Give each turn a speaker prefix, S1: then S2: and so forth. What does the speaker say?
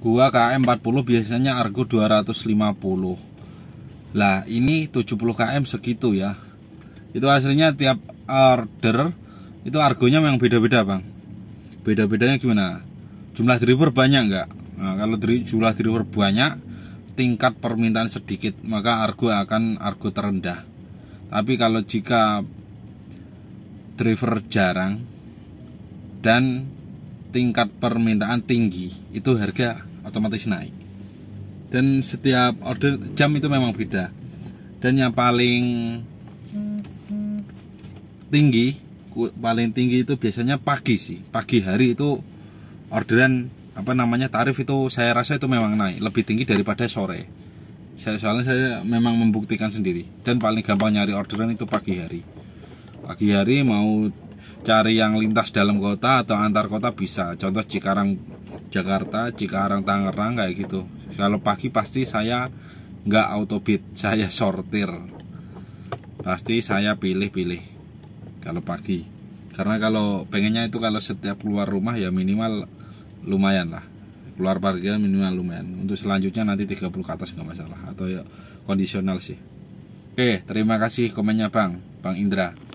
S1: gua KM 40 biasanya Argo 250 lah ini 70 KM segitu ya itu aslinya tiap order itu argonya memang beda-beda bang beda-bedanya gimana jumlah driver banyak nggak nah, kalau dri jumlah driver banyak tingkat permintaan sedikit maka argo akan argo terendah tapi kalau jika driver jarang dan tingkat permintaan tinggi itu harga otomatis naik dan setiap order jam itu memang beda dan yang paling tinggi paling tinggi itu biasanya pagi sih pagi hari itu orderan apa namanya tarif itu saya rasa itu memang naik lebih tinggi daripada sore saya soalnya saya memang membuktikan sendiri dan paling gampang nyari orderan itu pagi hari pagi hari mau cari yang lintas dalam kota atau antar kota bisa contoh Cikarang Jakarta Cikarang Tangerang kayak gitu kalau pagi pasti saya nggak autobit saya sortir pasti saya pilih-pilih kalau pagi karena kalau pengennya itu kalau setiap keluar rumah ya minimal lumayan lah keluar parkir minimal lumayan untuk selanjutnya nanti 30 ke atas nggak masalah atau ya kondisional sih oke terima kasih komennya bang bang Indra